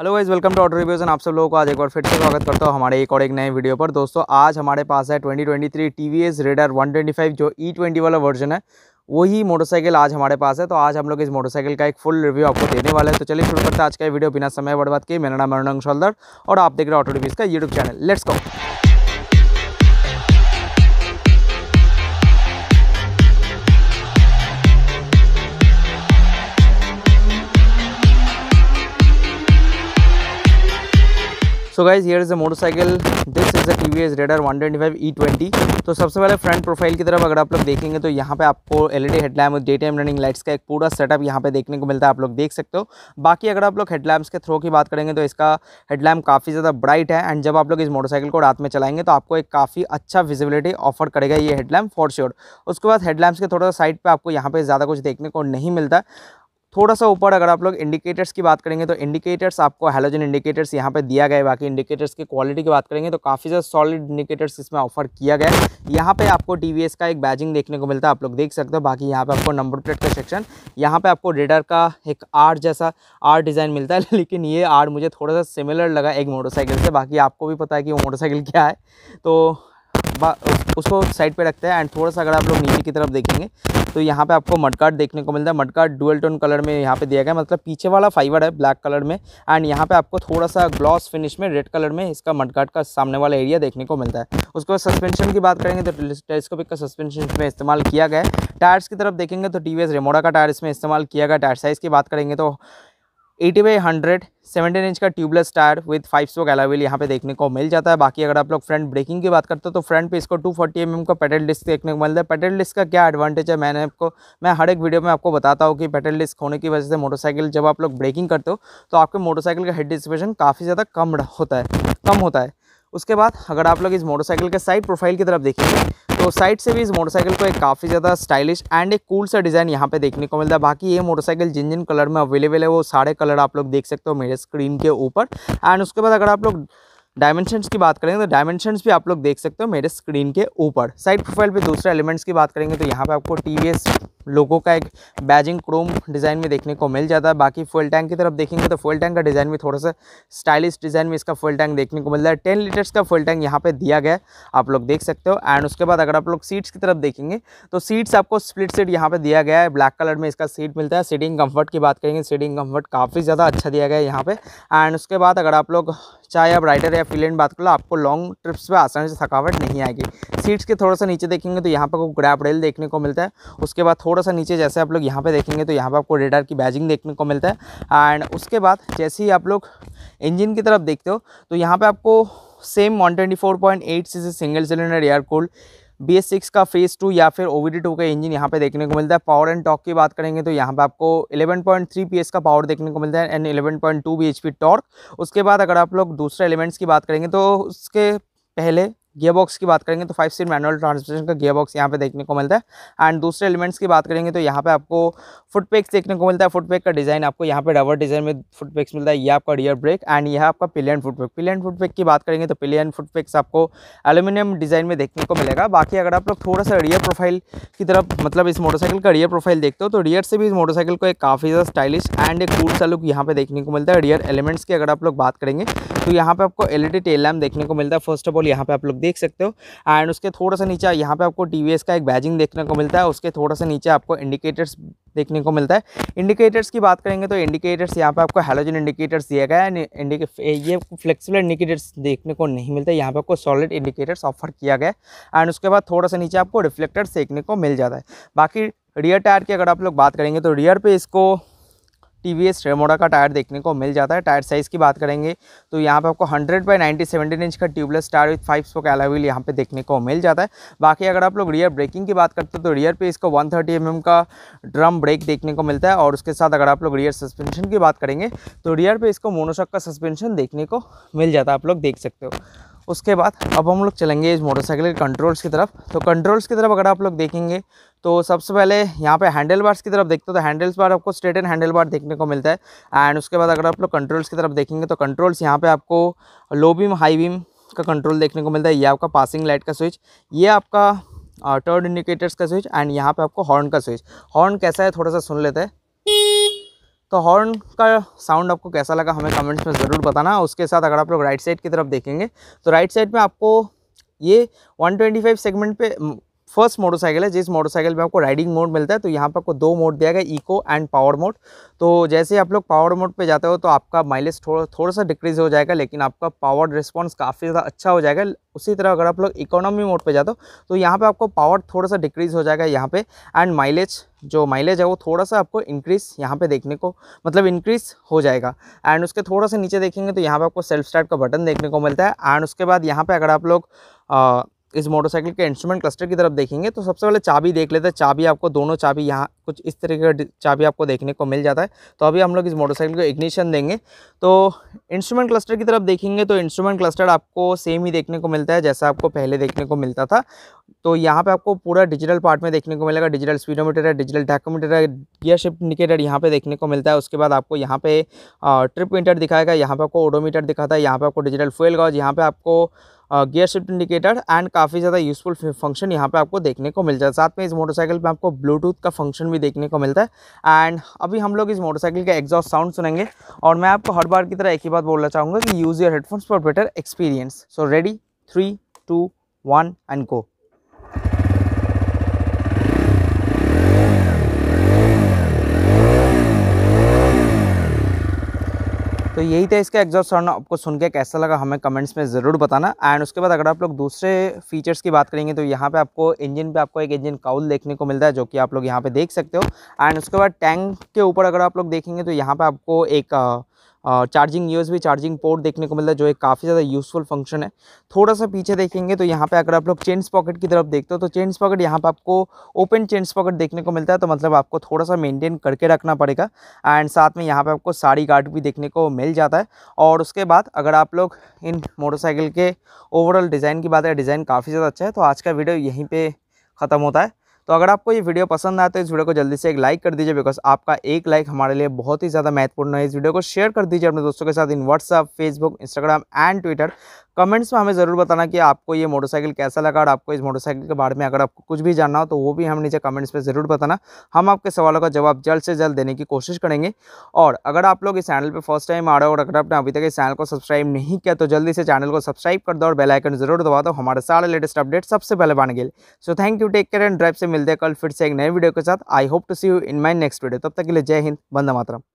hello guys welcome to auto reviews आप सब लोगों को आज एक बार फिर से स्वागत करता हूँ हमारे एक और एक नए वीडियो पर दोस्तों आज हमारे पास है 2023 एस रेडर 125 जो ई e ट्वेंटी वाला वर्जन है वही मोटरसाइकिल आज हमारे पास है तो आज हम लोग इस मोटरसाइकिल का एक फुल रिव्यू आपको देने वाले हैं तो चलिए शुरू करते हैं आज का वीडियो बिना समय बर्बाद के मेरा नाम अरुण शोल्दर और आप देख रहे हो ऑटो रिव्यूज़ का यूट्यूब चैनल लेट्स कॉ so guys here is a motorcycle this is a T V S Raider one twenty five E twenty तो सबसे पहले फ्रंट प्रोफाइल की तरफ अगर आप लोग देखेंगे तो यहाँ पे आपको L E D headlamp day time running lights का एक पूरा सेटअप यहाँ पे देखने को मिलता है आप लोग देख सकते हो बाकी अगर आप लोग हेडलैम्प्स के थ्रो की बात करेंगे तो इसका हेडलैम्प काफ़ी ज़्यादा ब्राइट है एंड जब आप लोग इस मोटरसाइकिल को रात में चलाएंगे तो आपको एक काफ़ी अच्छा विजिबिलिटी ऑफर करेगा ये हेडलैम्प फॉर श्योर उसके बाद हेडलैम्प्स के थोड़ा साइड पर आपको यहाँ पर ज़्यादा कुछ देखने को नहीं मिलता थोड़ा सा ऊपर अगर आप लोग इंडिकेटर्स की बात करेंगे तो इंडिकेटर्स आपको हेलोजन इंडिकेटर्स यहाँ पे दिया गया है बाकी इंडिकेटर्स की क्वालिटी की बात करेंगे तो काफ़ी ज़्यादा सॉलिड इंडिकेटर्स इसमें ऑफर किया गया है यहाँ पे आपको टी का एक बैजिंग देखने को मिलता है आप लोग देख सकते हो बाकी यहाँ पे आपको नंबर प्लेट का सेक्शन यहाँ पर आपको रेडर का एक आर जैसा आर डिज़ाइन मिलता है लेकिन ये आर मुझे थोड़ा सा सिमिलर लगा एक मोटरसाइकिल से बाकी आपको भी पता है कि वो मोटरसाइकिल क्या है तो उसको साइड पे रखते हैं एंड थोड़ा सा अगर आप लोग नीचे की तरफ देखेंगे तो यहाँ पे आपको मटकाट देखने को मिलता है मटकाट डुअल टोन कलर में यहाँ पे दिया गया मतलब पीछे वाला फाइबर है ब्लैक कलर में एंड यहाँ पे आपको थोड़ा सा ग्लॉस फिनिश में रेड कलर में इसका मटकाट का सामने वाला एरिया देखने को मिलता है उसको सस्पेंशन की बात करेंगे तो टेलीस्कोपिक का सस्पेंशन में इस्तेमाल किया गया टायर्स की तरफ देखेंगे तो टी वी का टायर इसमें इस्तेमाल किया गया टायर साइज़ की बात करेंगे तो eighty by hundred seventeen inch का tubeless tyre with five spoke alloy wheel यहाँ पे देखने को मिल जाता है बाकी अगर आप लोग फ्रंट ब्रेकिंग की बात करते हो तो फ्रंट पे इसको 240 फोर्टी mm का पेटल डिस्क देखने को मिलता है पेटल डिस्क का क्या एडवांटेज है मैंने आपको मैं हर एक वीडियो में आपको बताता हूँ कि पेटल डिस्क होने की वजह से मोटरसाइकिल जब आप लोग ब्रेकिंग करते हो तो आपके मोटरसाइकिल का हेड डिस्पेशन काफ़ी ज़्यादा कम होता है कम होता है उसके बाद अगर आप लोग इस मोटरसाइकिल के साइड प्रोफाइल की तरफ देखेंगे तो साइड से भी इस मोटरसाइकिल को एक काफ़ी ज़्यादा स्टाइलिश एंड एक कूल सा डिज़ाइन यहाँ पे देखने को मिलता है बाकी ये मोटरसाइकिल जिन जिन कलर में अवेलेबल है वो सारे कलर आप लोग देख सकते हो मेरे स्क्रीन के ऊपर एंड उसके बाद अगर आप लोग डायमेंशंस की बात करेंगे तो डायमेंशंस भी आप लोग देख सकते हो मेरे स्क्रीन के ऊपर साइड प्रोफाइल पे दूसरे एलिमेंट्स की बात करेंगे तो यहाँ पे आपको टी लोगों का एक बैजिंग क्रोम डिज़ाइन में देखने को मिल जाता है बाकी फुल टैंक की तरफ देखेंगे तो फुल टैंक का डिज़ाइन भी थोड़ा सा स्टाइलिश डिज़ाइन में इसका फुल टैंक देखने को मिल रहा है टेन लीटर्स का फुल टैंक यहाँ पे दिया गया है आप लोग देख सकते हो एंड उसके बाद अगर आप लोग सीट्स की तरफ देखेंगे तो सीट्स आपको स्प्लिट सीट यहाँ पर दिया गया है ब्लैक कलर में इसका सीट मिलता है सीटिंग कम्फर्ट की बात करेंगे सीटिंग कम्फर्ट काफ़ी ज़्यादा अच्छा दिया गया है यहाँ पर एंड उसके बाद अगर आप लोग चाहे आप राइडर या फिलेंट बात कर लो आपको लॉन्ग ट्रिप्स पे आसानी से थकावट नहीं आएगी सीट्स के थोड़ा सा नीचे देखेंगे तो यहाँ पर आपको ग्रैप रेल देखने को मिलता है उसके बाद थोड़ा सा नीचे जैसे आप लोग यहाँ पर देखेंगे तो यहाँ पर आपको रेडर की बैजिंग देखने को मिलता है एंड उसके बाद जैसे ही आप लोग इंजन की तरफ देखते हो तो यहाँ पर आपको same one twenty four point eight C single cylinder air cooled B S six का फेज़ टू या फिर ओ वी डी टू का इंजन यहाँ पे देखने को मिलता है पावर एंड टॉक की बात करेंगे तो यहाँ पे आपको 11.3 एस का पावर देखने को मिलता है एंड 11.2 पी टॉर्क उसके बाद अगर आप लोग दूसरे एलिमेंट्स की बात करेंगे तो उसके पहले गियर बॉक्स की बात करेंगे तो फाइव सीट मैनुअल ट्रांसमिशन का गियर बॉक्स यहाँ पे देखने को मिलता है एंड दूसरे एलिमेंट्स की बात करेंगे तो यहाँ पे आपको फुट पेक्स देखने को मिलता है फुट पेक का डिज़ाइन आपको यहाँ पे रबर डिज़ाइन में फुट पेक्स मिलता है ये आपका रियर ब्रेक एंड यह आपका pillion foot peg pillion foot peg की बात करेंगे तो पिलियन फुट पेक्स आपको एल्यूमिनियम डिज़ाइन में देखने को मिलेगा बाकी अगर आप लोग थोड़ा सा रियर प्रोफाइल की तरफ मतलब इस मोटरसाइकिल का रियर प्रोफाइल देखते हो तो रियर से भी इस मोटरसाइकिल को एक काफ़ी ज़्यादा स्टाइलिश एंड एक कूल सा लुक यहाँ पे देखने को मिलता है रियर एलिमेंट्स की अगर आप लोग बात करेंगे तो यहाँ पे आपको डी टेल लैम्प देखने को मिलता है फर्स्ट ऑफ ऑल यहाँ पे आप लोग देख सकते हो एंड उसके थोड़ा सा नीचे यहाँ पे आपको एस का एक बैजिंग देखने को मिलता है उसके थोड़ा सा नीचे आपको इंडिकेटर्स देखने को मिलता है इंडिकेटर्स की बात करेंगे तो इंडिकेटर्स यहाँ पे आपको हेलोजन इंडिकेटर्स दिया गया है ये फ्लेक्सिबल इंडिकेटर्स देखने को नहीं मिलते यहाँ पे आपको सॉलिड इंडिकेटर्स ऑफर किया गया है एंड उसके बाद थोड़ा सा नीचे आपको रिफ्लेक्टर्स देखने को मिल जाता है बाकी रियर टायर की अगर आप लोग बात करेंगे तो रियर पे इसको टी वी रेमोडा का टायर देखने को मिल जाता है टायर साइज़ की बात करेंगे तो यहाँ पे आपको 100 बाई 90 17 इंच का tubeless tyre with five spoke alloy wheel यहाँ पे देखने को मिल जाता है बाकी अगर आप लोग रियर ब्रेकिंग की बात करते हो तो रियर पे इसको 130 थर्टी mm का ड्रम ब्रेक देखने को मिलता है और उसके साथ अगर आप लोग रियर सस्पेंशन की बात करेंगे तो रियर पर इसको मोनोशॉक का सस्पेंशन देखने को मिल जाता है आप लोग देख सकते हो उसके बाद अब हम लोग चलेंगे इस मोटरसाइकिल के कंट्रोल्स की तरफ तो कंट्रोल्स की तरफ अगर आप लोग देखेंगे तो सबसे पहले यहाँ पे हैंडल बार्स की तरफ देखते हो तो हैंडल्स बार आपको स्ट्रेट एंड हैंडल बार देखने को मिलता है एंड उसके बाद अगर आप लोग कंट्रोल्स की तरफ देखेंगे तो कंट्रोल्स यहाँ पर आपको लो बीम हाई बीम का कंट्रोल देखने को मिलता है ये आपका पासिंग लाइट का स्विच ये आपका टर्न uh, इंडिकेटर्स का स्विच एंड यहाँ पर आपको हॉर्न का स्विच हॉर्न कैसा है थोड़ा सा सुन लेते हैं तो हॉर्न का साउंड आपको कैसा लगा हमें कमेंट्स में ज़रूर बताना उसके साथ अगर आप लोग राइट साइड की तरफ देखेंगे तो राइट साइड में आपको ये 125 सेगमेंट पे फर्स्ट मोटरसाइकिल है जिस मोटरसाइकिल में आपको राइडिंग मोड मिलता है तो यहाँ पर आपको दो मोड दिया गया इको एंड पावर मोड तो जैसे आप लोग पावर मोड पे जाते हो तो आपका माइलेज थोड़ा थोड़ा सा डिक्रीज हो जाएगा लेकिन आपका पावर रिस्पॉन्स काफ़ी ज़्यादा अच्छा हो जाएगा उसी तरह अगर आप लोग इकोनॉमी मोड पर जाते हो तो यहाँ पर आपको पावर थोड़ा सा डिक्रीज़ हो जाएगा यहाँ पर एंड माइलेज जो माइलेज है वो थोड़ा सा आपको इंक्रीज़ यहाँ पे देखने को मतलब इंक्रीज़ हो जाएगा एंड उसके थोड़ा सा नीचे देखेंगे तो यहाँ पे आपको सेल्फ स्टार्ट का बटन देखने को मिलता है एंड उसके बाद यहाँ पे अगर आप लोग इस मोटरसाइकिल के इंस्ट्रूमेंट क्लस्टर की तरफ देखेंगे तो सबसे पहले चाबी देख लेते हैं चाबी आपको दोनों चाबी यहाँ कुछ इस तरीके का चाबी आपको देखने को मिल जाता है तो अभी हम लोग इस मोटरसाइकिल को इग्निशन देंगे तो इंस्ट्रूमेंट क्लस्टर की तरफ देखेंगे तो इंस्ट्रूमेंट क्लस्टर आपको सेम ही देखने को मिलता है जैसा आपको पहले देखने को मिलता था तो यहाँ पर आपको पूरा डिजिटल पार्ट में देखने को मिलेगा डिजिटल स्पीडोमीटर है डिजिटल डॉक्यूमीटर है गियर शिफ्ट इंडिकेटर यहाँ पे देखने को मिलता है उसके बाद आपको यहाँ पे ट्रिप मीटर दिखाएगा यहाँ पर आपको ओडोमीटर दिखाता है यहाँ पर आपको डिजिटल फ्यूल गॉज यहाँ पे आपको गियर शिफ्ट इंडिकेटर एंड काफ़ी ज़्यादा यूजफुल फंक्शन यहाँ पे आपको देखने को मिल जाता है साथ में इस मोटरसाइकिल पे आपको ब्लूटूथ का फंक्शन भी देखने को मिलता है एंड अभी हम लोग इस मोटरसाइकिल का एग्जॉस्ट साउंड सुनेंगे और मैं आपको हर बार की तरह एक ही बात बोलना चाहूँगा कि use your headphones for better experience so ready three two one and go तो यही था इसका एग्जॉस्ट साउंड आपको सुन के कैसा लगा हमें कमेंट्स में ज़रूर बताना एंड उसके बाद अगर आप लोग दूसरे फीचर्स की बात करेंगे तो यहाँ पे आपको इंजन पे आपको एक इंजन काउल देखने को मिलता है जो कि आप लोग यहाँ पे देख सकते हो एंड उसके बाद टैंक के ऊपर अगर आप लोग देखेंगे तो यहाँ पे आपको एक चार्जिंग भी चार्जिंग पोर्ट देखने को मिलता है जो एक काफ़ी ज़्यादा यूज़फुल फंक्शन है थोड़ा सा पीछे देखेंगे तो यहाँ पे अगर आप लोग चेंस पॉकेट की तरफ देखते हो तो चेंस पॉकेट यहाँ पे आपको ओपन चेंस पॉकेट देखने को मिलता है तो मतलब आपको थोड़ा सा मेनटेन करके रखना पड़ेगा एंड साथ में यहाँ पर आपको साड़ी गार्ड भी देखने को मिल जाता है और उसके बाद अगर आप लोग इन मोटरसाइकिल के ओवरऑल डिज़ाइन की बात है डिज़ाइन काफ़ी ज़्यादा अच्छा है तो आज का वीडियो यहीं पर ख़त्म होता है तो अगर आपको ये वीडियो पसंद आए तो इस वीडियो को जल्दी से एक लाइक कर दीजिए बिकॉज आपका एक लाइक हमारे लिए बहुत ही ज़्यादा महत्वपूर्ण है इस वीडियो को शेयर कर दीजिए अपने दोस्तों के साथ in WhatsApp Facebook Instagram and Twitter comments में हमें ज़रूर बताना कि आपको ये मोटरसाइकिल कैसा लगा और आपको इस मोटरसाइकिल के बारे में अगर आपको कुछ भी जानना हो तो वो भी हम नीचे कमेंट्स में ज़रूर बताना हम आपके सवालों का जवाब जल्द से जल्द देने की कोशिश करेंगे और अगर आप लोग इस चैनल पर फर्स्ट टाइम आ रहे हो और अगर आपने अभी तक इस चैनल को सब्सक्राइब नहीं किया तो जल्दी से चैनल को सब्सक्राइब कर दो और बेलाइकन ज़रूर दबा दो हमारे सारे लेटेस्ट अपडेट सबसे पहले बन गए so thank you take care and drive से मिलते हैं कल फिर से एक नए वीडियो के साथ I hope to see you in my next video तब तक के लिए जय हिंद बंदा मातरम